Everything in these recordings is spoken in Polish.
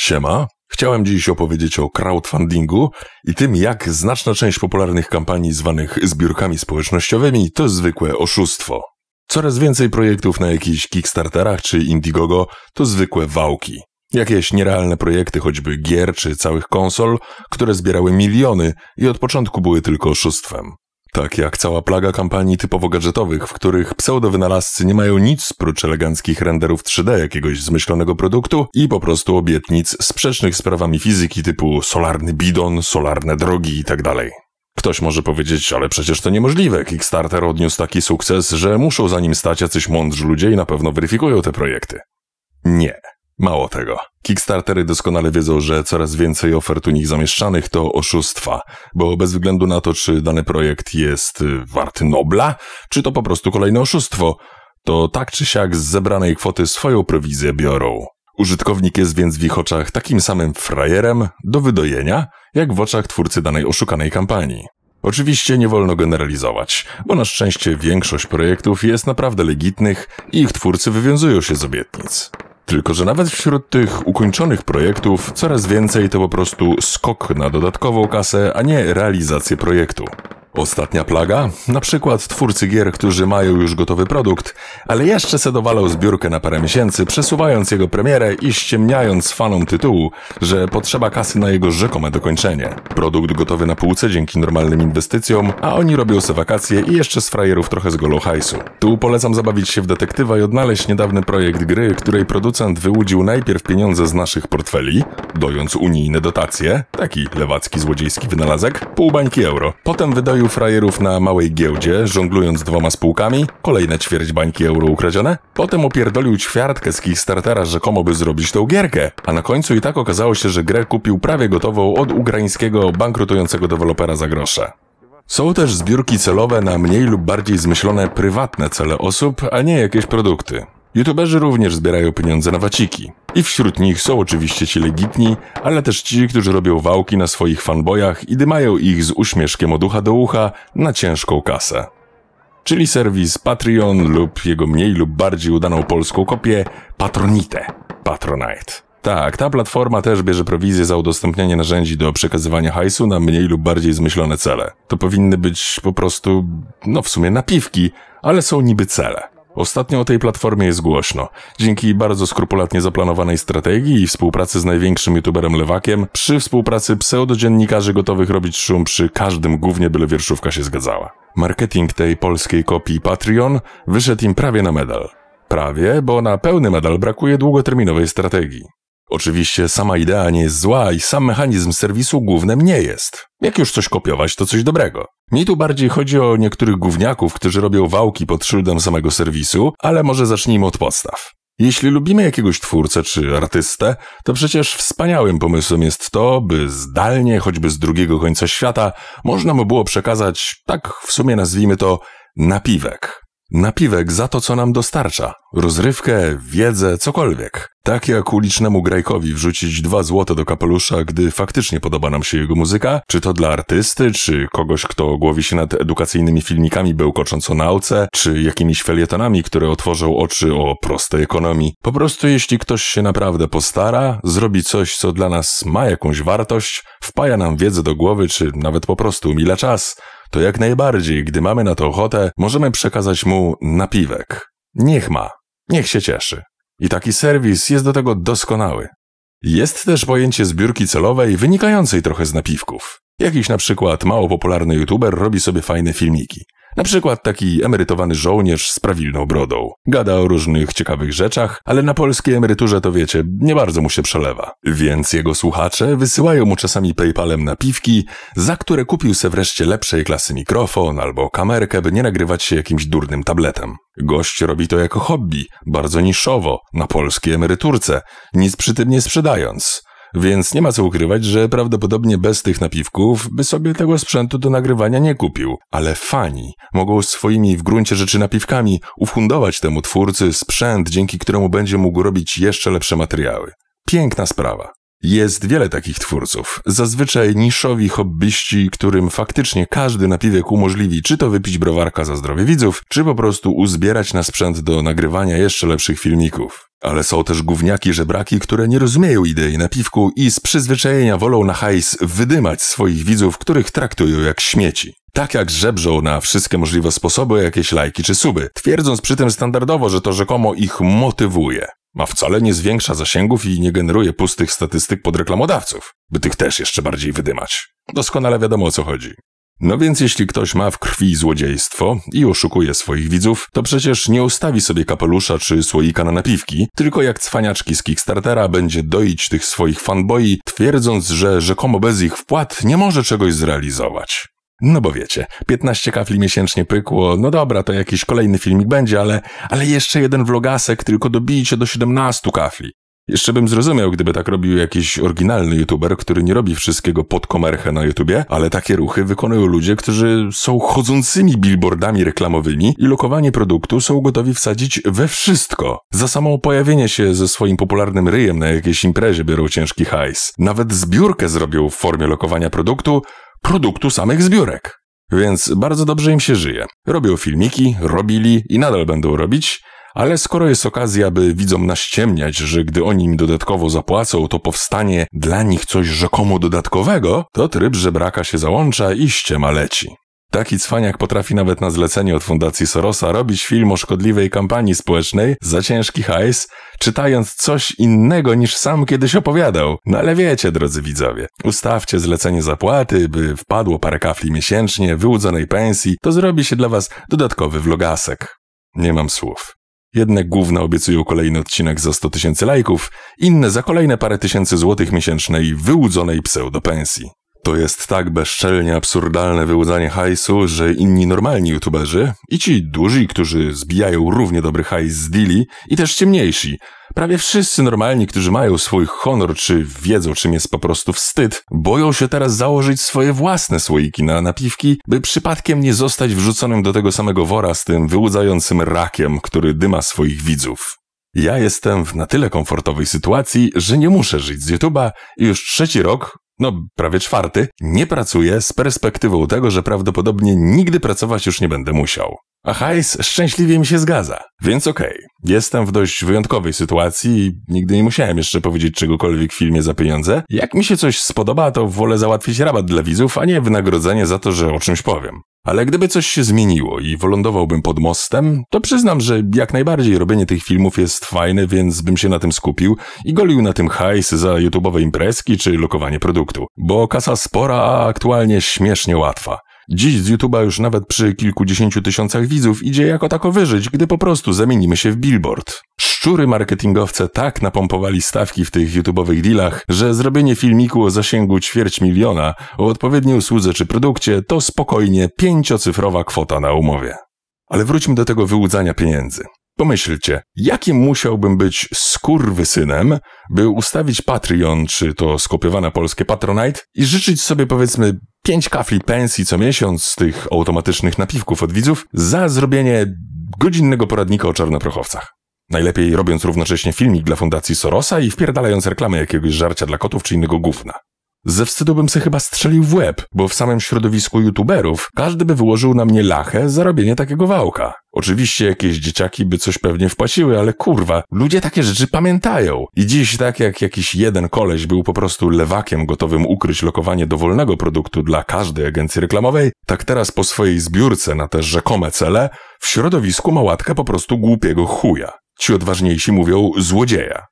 Siema. Chciałem dziś opowiedzieć o crowdfundingu i tym, jak znaczna część popularnych kampanii zwanych zbiórkami społecznościowymi to zwykłe oszustwo. Coraz więcej projektów na jakichś Kickstarterach czy Indiegogo to zwykłe wałki. Jakieś nierealne projekty choćby gier czy całych konsol, które zbierały miliony i od początku były tylko oszustwem. Tak jak cała plaga kampanii typowo gadżetowych, w których pseudowynalazcy nie mają nic prócz eleganckich renderów 3D jakiegoś zmyślonego produktu i po prostu obietnic sprzecznych z prawami fizyki typu solarny bidon, solarne drogi itd. Tak Ktoś może powiedzieć, ale przecież to niemożliwe. Kickstarter odniósł taki sukces, że muszą za nim stać jacyś mądrzy ludzie i na pewno weryfikują te projekty. Nie. Mało tego. Kickstartery doskonale wiedzą, że coraz więcej ofert u nich zamieszczanych to oszustwa, bo bez względu na to, czy dany projekt jest y, wart Nobla, czy to po prostu kolejne oszustwo, to tak czy siak z zebranej kwoty swoją prowizję biorą. Użytkownik jest więc w ich oczach takim samym frajerem do wydojenia, jak w oczach twórcy danej oszukanej kampanii. Oczywiście nie wolno generalizować, bo na szczęście większość projektów jest naprawdę legitnych i ich twórcy wywiązują się z obietnic. Tylko, że nawet wśród tych ukończonych projektów coraz więcej to po prostu skok na dodatkową kasę, a nie realizację projektu. Ostatnia plaga? Na przykład twórcy gier, którzy mają już gotowy produkt, ale jeszcze se zbiórkę na parę miesięcy, przesuwając jego premierę i ściemniając fanom tytułu, że potrzeba kasy na jego rzekome dokończenie. Produkt gotowy na półce dzięki normalnym inwestycjom, a oni robią se wakacje i jeszcze z frajerów trochę z golo hajsu. Tu polecam zabawić się w detektywa i odnaleźć niedawny projekt gry, której producent wyłudził najpierw pieniądze z naszych portfeli, dojąc unijne dotacje, taki lewacki złodziejski wynalazek, pół bańki euro. Potem wydaje rozbroił frajerów na małej giełdzie, żonglując dwoma spółkami, kolejne ćwierć bańki euro ukradzione, potem opierdolił ćwiartkę z Kickstartera rzekomo by zrobić tą gierkę, a na końcu i tak okazało się, że grę kupił prawie gotową od ukraińskiego bankrutującego dewelopera za grosze. Są też zbiórki celowe na mniej lub bardziej zmyślone prywatne cele osób, a nie jakieś produkty. YouTuberzy również zbierają pieniądze na waciki. I wśród nich są oczywiście ci legitni, ale też ci, którzy robią wałki na swoich fanbojach i dymają ich z uśmieszkiem od ucha do ucha na ciężką kasę. Czyli serwis Patreon lub jego mniej lub bardziej udaną polską kopię Patronite, Patronite. Tak, ta platforma też bierze prowizję za udostępnianie narzędzi do przekazywania hajsu na mniej lub bardziej zmyślone cele. To powinny być po prostu, no w sumie napiwki, ale są niby cele. Ostatnio o tej platformie jest głośno. Dzięki bardzo skrupulatnie zaplanowanej strategii i współpracy z największym youtuberem Lewakiem, przy współpracy pseudodziennikarzy gotowych robić szum przy każdym głównie byle wierszówka się zgadzała. Marketing tej polskiej kopii Patreon wyszedł im prawie na medal. Prawie, bo na pełny medal brakuje długoterminowej strategii. Oczywiście sama idea nie jest zła i sam mechanizm serwisu głównym nie jest. Jak już coś kopiować, to coś dobrego. Mi tu bardziej chodzi o niektórych gówniaków, którzy robią wałki pod szyldem samego serwisu, ale może zacznijmy od podstaw. Jeśli lubimy jakiegoś twórcę czy artystę, to przecież wspaniałym pomysłem jest to, by zdalnie, choćby z drugiego końca świata, można mu było przekazać, tak w sumie nazwijmy to, napiwek. Napiwek za to, co nam dostarcza. Rozrywkę, wiedzę, cokolwiek. Tak jak ulicznemu grajkowi wrzucić dwa złote do kapelusza, gdy faktycznie podoba nam się jego muzyka, czy to dla artysty, czy kogoś, kto głowi się nad edukacyjnymi filmikami bełkocząc o nauce, czy jakimiś felietonami, które otworzą oczy o prostej ekonomii. Po prostu jeśli ktoś się naprawdę postara, zrobi coś, co dla nas ma jakąś wartość, wpaja nam wiedzę do głowy, czy nawet po prostu umila czas, to jak najbardziej, gdy mamy na to ochotę, możemy przekazać mu napiwek. Niech ma. Niech się cieszy. I taki serwis jest do tego doskonały. Jest też pojęcie zbiórki celowej wynikającej trochę z napiwków. Jakiś na przykład mało popularny youtuber robi sobie fajne filmiki. Na przykład taki emerytowany żołnierz z prawilną brodą. Gada o różnych ciekawych rzeczach, ale na polskiej emeryturze to wiecie, nie bardzo mu się przelewa. Więc jego słuchacze wysyłają mu czasami PayPalem napiwki, za które kupił se wreszcie lepszej klasy mikrofon albo kamerkę, by nie nagrywać się jakimś durnym tabletem. Gość robi to jako hobby, bardzo niszowo, na polskiej emeryturce, nic przy tym nie sprzedając. Więc nie ma co ukrywać, że prawdopodobnie bez tych napiwków by sobie tego sprzętu do nagrywania nie kupił. Ale fani mogą swoimi w gruncie rzeczy napiwkami ufundować temu twórcy sprzęt, dzięki któremu będzie mógł robić jeszcze lepsze materiały. Piękna sprawa. Jest wiele takich twórców, zazwyczaj niszowi hobbyści, którym faktycznie każdy napiwek umożliwi czy to wypić browarka za zdrowie widzów, czy po prostu uzbierać na sprzęt do nagrywania jeszcze lepszych filmików. Ale są też gówniaki żebraki, które nie rozumieją idei napiwku i z przyzwyczajenia wolą na hajs wydymać swoich widzów, których traktują jak śmieci. Tak jak żebrzą na wszystkie możliwe sposoby jakieś lajki czy suby, twierdząc przy tym standardowo, że to rzekomo ich motywuje. Ma wcale nie zwiększa zasięgów i nie generuje pustych statystyk pod reklamodawców, by tych też jeszcze bardziej wydymać. Doskonale wiadomo o co chodzi. No więc jeśli ktoś ma w krwi złodziejstwo i oszukuje swoich widzów, to przecież nie ustawi sobie kapelusza czy słoika na napiwki, tylko jak cwaniaczki z Kickstartera będzie doić tych swoich fanboi, twierdząc, że rzekomo bez ich wpłat nie może czegoś zrealizować. No bo wiecie, 15 kafli miesięcznie pykło, no dobra, to jakiś kolejny filmik będzie, ale, ale jeszcze jeden vlogasek, tylko dobijcie do 17 kafli. Jeszcze bym zrozumiał, gdyby tak robił jakiś oryginalny youtuber, który nie robi wszystkiego pod komerchę na YouTubie, ale takie ruchy wykonują ludzie, którzy są chodzącymi billboardami reklamowymi i lokowanie produktu są gotowi wsadzić we wszystko. Za samo pojawienie się ze swoim popularnym ryjem na jakiejś imprezie biorą ciężki hajs. Nawet zbiórkę zrobią w formie lokowania produktu, produktu samych zbiórek. Więc bardzo dobrze im się żyje. Robią filmiki, robili i nadal będą robić, ale skoro jest okazja, by widzom naściemniać, że gdy oni im dodatkowo zapłacą, to powstanie dla nich coś rzekomo dodatkowego, to tryb żebraka się załącza i ściema leci. Taki cwaniak potrafi nawet na zlecenie od Fundacji Sorosa robić film o szkodliwej kampanii społecznej za ciężki hajs, czytając coś innego niż sam kiedyś opowiadał. No ale wiecie, drodzy widzowie, ustawcie zlecenie zapłaty, by wpadło parę kafli miesięcznie, wyłudzonej pensji, to zrobi się dla was dodatkowy vlogasek. Nie mam słów. Jedne główne obiecują kolejny odcinek za 100 tysięcy lajków, inne za kolejne parę tysięcy złotych miesięcznej wyłudzonej pseudopensji. To jest tak bezczelnie absurdalne wyłudzanie hajsu, że inni normalni youtuberzy i ci duzi, którzy zbijają równie dobry hajs z dili i też ciemniejsi, prawie wszyscy normalni, którzy mają swój honor czy wiedzą czym jest po prostu wstyd, boją się teraz założyć swoje własne słoiki na napiwki, by przypadkiem nie zostać wrzuconym do tego samego wora z tym wyłudzającym rakiem, który dyma swoich widzów. Ja jestem w na tyle komfortowej sytuacji, że nie muszę żyć z YouTube'a i już trzeci rok no prawie czwarty, nie pracuję z perspektywą tego, że prawdopodobnie nigdy pracować już nie będę musiał. A hajs szczęśliwie mi się zgadza, więc okej. Okay. Jestem w dość wyjątkowej sytuacji i nigdy nie musiałem jeszcze powiedzieć czegokolwiek w filmie za pieniądze. Jak mi się coś spodoba, to wolę załatwić rabat dla widzów, a nie wynagrodzenie za to, że o czymś powiem. Ale gdyby coś się zmieniło i wylądowałbym pod mostem, to przyznam, że jak najbardziej robienie tych filmów jest fajne, więc bym się na tym skupił i golił na tym hajs za YouTube'owe imprezki czy lokowanie produktu. Bo kasa spora, a aktualnie śmiesznie łatwa. Dziś z YouTube'a już nawet przy kilkudziesięciu tysiącach widzów idzie jako tako wyżyć, gdy po prostu zamienimy się w billboard. Szczury marketingowce tak napompowali stawki w tych YouTube'owych dealach, że zrobienie filmiku o zasięgu ćwierć miliona, o odpowiedniej usłudze czy produkcie to spokojnie pięciocyfrowa kwota na umowie. Ale wróćmy do tego wyłudzania pieniędzy. Pomyślcie, jakim musiałbym być skurwysynem, by ustawić Patreon, czy to skopiowane polskie Patronite i życzyć sobie powiedzmy 5 kafli pensji co miesiąc z tych automatycznych napiwków od widzów za zrobienie godzinnego poradnika o czarnoprochowcach. Najlepiej robiąc równocześnie filmik dla Fundacji Sorosa i wpierdalając reklamy jakiegoś żarcia dla kotów czy innego gówna. Ze wstydu bym se chyba strzelił w łeb, bo w samym środowisku youtuberów każdy by wyłożył na mnie lachę za robienie takiego wałka. Oczywiście jakieś dzieciaki by coś pewnie wpłaciły, ale kurwa, ludzie takie rzeczy pamiętają. I dziś tak jak jakiś jeden koleś był po prostu lewakiem gotowym ukryć lokowanie dowolnego produktu dla każdej agencji reklamowej, tak teraz po swojej zbiórce na te rzekome cele, w środowisku ma łatkę po prostu głupiego chuja. Ci odważniejsi mówią złodzieja.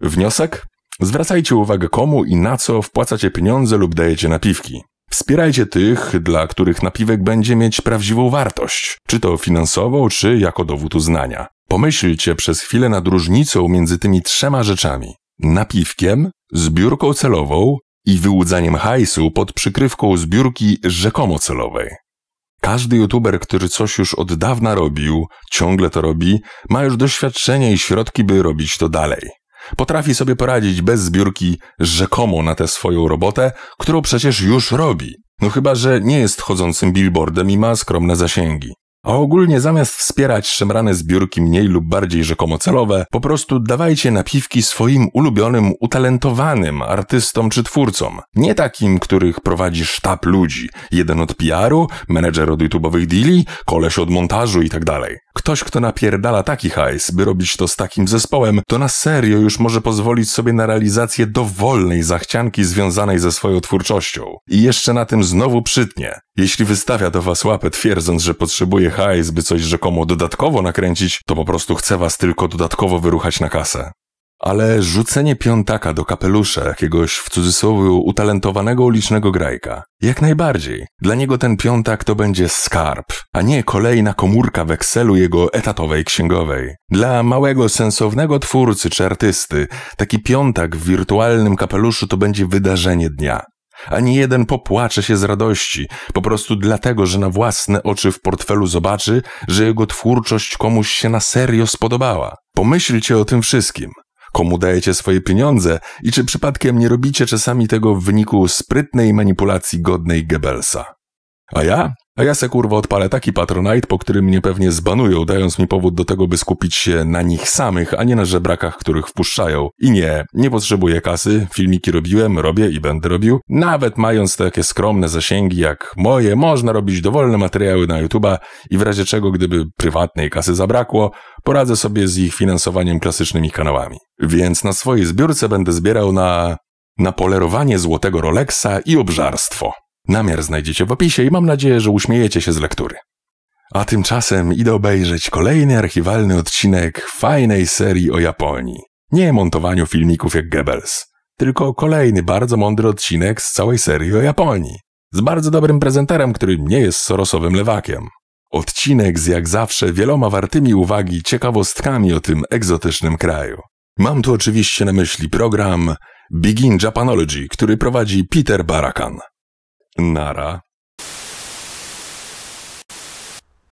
Wniosek? Zwracajcie uwagę komu i na co wpłacacie pieniądze lub dajecie napiwki. Wspierajcie tych, dla których napiwek będzie mieć prawdziwą wartość, czy to finansową, czy jako dowód uznania. Pomyślcie przez chwilę nad różnicą między tymi trzema rzeczami: napiwkiem, zbiórką celową i wyłudzaniem hajsu pod przykrywką zbiórki rzekomo celowej. Każdy youtuber, który coś już od dawna robił, ciągle to robi, ma już doświadczenie i środki, by robić to dalej. Potrafi sobie poradzić bez zbiórki rzekomo na tę swoją robotę, którą przecież już robi. No chyba, że nie jest chodzącym billboardem i ma skromne zasięgi. A ogólnie zamiast wspierać szemrane zbiórki mniej lub bardziej rzekomo celowe, po prostu dawajcie napiwki swoim ulubionym, utalentowanym artystom czy twórcom. Nie takim, których prowadzi sztab ludzi. Jeden od PR-u, menedżer od YouTube'owych deali, koleś od montażu itd. Tak Ktoś, kto napierdala taki hajs, by robić to z takim zespołem, to na serio już może pozwolić sobie na realizację dowolnej zachcianki związanej ze swoją twórczością. I jeszcze na tym znowu przytnie. Jeśli wystawia do was łapę twierdząc, że potrzebuje hajs, by coś rzekomo dodatkowo nakręcić, to po prostu chce was tylko dodatkowo wyruchać na kasę. Ale rzucenie piątaka do kapelusza jakiegoś w cudzysłowie utalentowanego ulicznego grajka. Jak najbardziej. Dla niego ten piątak to będzie skarb, a nie kolejna komórka wekselu jego etatowej księgowej. Dla małego, sensownego twórcy czy artysty, taki piątak w wirtualnym kapeluszu to będzie wydarzenie dnia. Ani jeden popłacze się z radości, po prostu dlatego, że na własne oczy w portfelu zobaczy, że jego twórczość komuś się na serio spodobała. Pomyślcie o tym wszystkim komu dajecie swoje pieniądze i czy przypadkiem nie robicie czasami tego w wyniku sprytnej manipulacji godnej Goebbelsa. A ja a ja se kurwa odpalę taki Patronite, po którym mnie pewnie zbanują, dając mi powód do tego, by skupić się na nich samych, a nie na żebrakach, których wpuszczają. I nie, nie potrzebuję kasy, filmiki robiłem, robię i będę robił. Nawet mając takie skromne zasięgi jak moje, można robić dowolne materiały na YouTube'a i w razie czego, gdyby prywatnej kasy zabrakło, poradzę sobie z ich finansowaniem klasycznymi kanałami. Więc na swojej zbiórce będę zbierał na... na polerowanie złotego Rolexa i obżarstwo. Namiar znajdziecie w opisie i mam nadzieję, że uśmiejecie się z lektury. A tymczasem idę obejrzeć kolejny archiwalny odcinek fajnej serii o Japonii. Nie montowaniu filmików jak Goebbels, tylko kolejny bardzo mądry odcinek z całej serii o Japonii. Z bardzo dobrym prezenterem, który nie jest sorosowym lewakiem. Odcinek z jak zawsze wieloma wartymi uwagi ciekawostkami o tym egzotycznym kraju. Mam tu oczywiście na myśli program Begin Japanology, który prowadzi Peter Barakan. Nara.